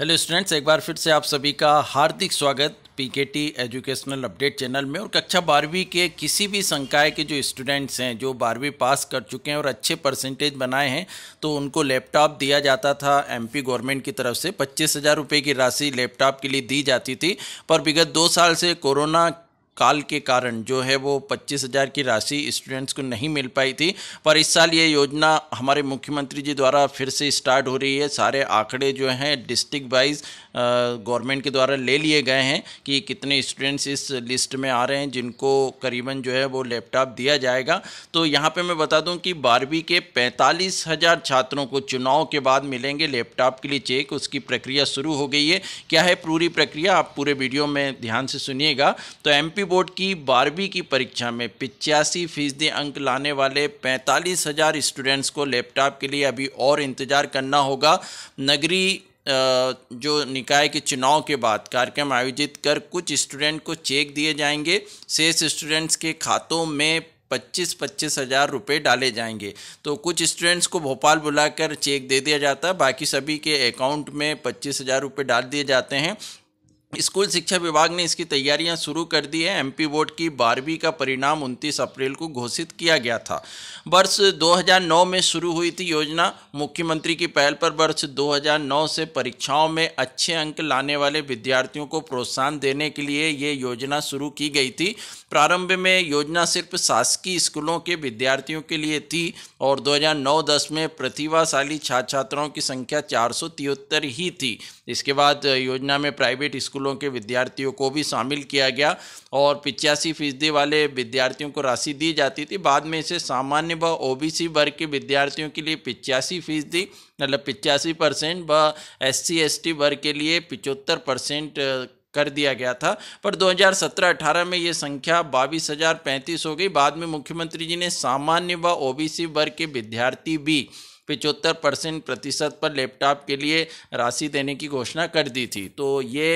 hello students एक बार फिर से आप सभी का हार्दिक स्वागत पीकेटी एजुकेशनल अपडेट चैनल में और कक्षा बारहवीं के किसी भी संकाय के जो स्टूडेंट्स हैं जो बारहवीं पास कर चुके हैं और अच्छे परसेंटेज बनाए हैं तो उनको लैपटॉप दिया जाता था एमपी गवर्नमेंट की तरफ से पच्चीस हज़ार रुपये की राशि लैपटॉप के लिए दी जाती थी पर विगत दो साल से कोरोना काल के कारण जो है वो पच्चीस हज़ार की राशि स्टूडेंट्स को नहीं मिल पाई थी पर इस साल ये योजना हमारे मुख्यमंत्री जी द्वारा फिर से स्टार्ट हो रही है सारे आंकड़े जो हैं डिस्ट्रिक्ट वाइज गवर्नमेंट के द्वारा ले लिए गए हैं कि कितने स्टूडेंट्स इस लिस्ट में आ रहे हैं जिनको करीबन जो है वो लैपटॉप दिया जाएगा तो यहाँ पर मैं बता दूँ कि बारहवीं के पैंतालीस हज़ार छात्रों को चुनाव के बाद मिलेंगे लैपटॉप के लिए चेक उसकी प्रक्रिया शुरू हो गई है क्या है पूरी प्रक्रिया आप पूरे वीडियो में ध्यान से सुनिएगा तो एमपी बोर्ड की बारहवीं की परीक्षा में पिचासी फीसदी अंक लाने वाले पैंतालीस हज़ार स्टूडेंट्स को लैपटॉप के लिए अभी और इंतज़ार करना होगा नगरी जो निकाय के चुनाव के बाद कार्यक्रम आयोजित कर कुछ स्टूडेंट को चेक दिए जाएंगे शेष स्टूडेंट्स के खातों में पच्चीस पच्चीस हज़ार रुपये डाले जाएंगे तो कुछ स्टूडेंट्स को भोपाल बुलाकर चेक दे दिया जाता है बाकी सभी के अकाउंट में पच्चीस हज़ार रुपये डाल दिए जाते हैं स्कूल शिक्षा विभाग ने इसकी तैयारियां शुरू कर दी है एमपी बोर्ड की बारहवीं का परिणाम 29 अप्रैल को घोषित किया गया था वर्ष 2009 में शुरू हुई थी योजना मुख्यमंत्री की पहल पर वर्ष 2009 से परीक्षाओं में अच्छे अंक लाने वाले विद्यार्थियों को प्रोत्साहन देने के लिए ये योजना शुरू की गई थी प्रारंभ में योजना सिर्फ शासकीय स्कूलों के विद्यार्थियों के लिए थी और दो हज़ार में प्रतिभाशाली छात्र छात्राओं की संख्या चार ही थी इसके बाद योजना में प्राइवेट स्कूल स्कूलों के विद्यार्थियों को भी शामिल किया गया और पिचासी फीसदी वाले विद्यार्थियों को राशि दी जाती थी बाद में इसे सामान्य व ओबीसी वर्ग के विद्यार्थियों के लिए पिचासी फीसदी मतलब पिचासी परसेंट व एस सी वर्ग के लिए पिचहत्तर परसेंट कर दिया गया था पर 2017-18 में ये संख्या बाईस हजार पैंतीस हो गई बाद में मुख्यमंत्री जी ने सामान्य व ओबीसी वर्ग के विद्यार्थी भी पिचहत्तर परसेंट प्रतिशत पर लैपटॉप के लिए राशि देने की घोषणा कर दी थी तो ये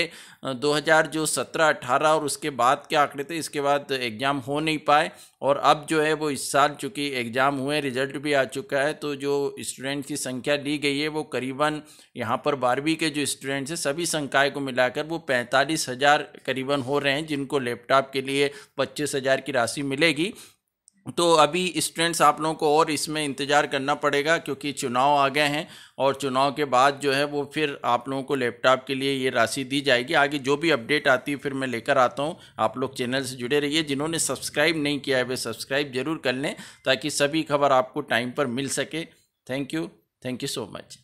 हज़ार जो सत्रह अट्ठारह और उसके बाद के आंकड़े थे इसके बाद एग्ज़ाम हो नहीं पाए और अब जो है वो इस साल चूँकि एग्ज़ाम हुए रिजल्ट भी आ चुका है तो जो स्टूडेंट की संख्या ली गई है वो करीबन यहाँ पर बारहवीं के जो स्टूडेंट्स हैं सभी संकाय को मिलाकर वो पैंतालीस हज़ार करीबन हो रहे हैं जिनको लैपटॉप के लिए पच्चीस हज़ार की राशि मिलेगी तो अभी स्टूडेंट्स आप लोगों को और इसमें इंतज़ार करना पड़ेगा क्योंकि चुनाव आ गए हैं और चुनाव के बाद जो है वो फिर आप लोगों को लैपटॉप के लिए ये राशि दी जाएगी आगे जो भी अपडेट आती है फिर मैं लेकर आता हूँ आप लोग चैनल से जुड़े रहिए जिन्होंने सब्सक्राइब नहीं किया है वे सब्सक्राइब जरूर कर लें ताकि सभी खबर आपको टाइम पर मिल सके thank you thank you so much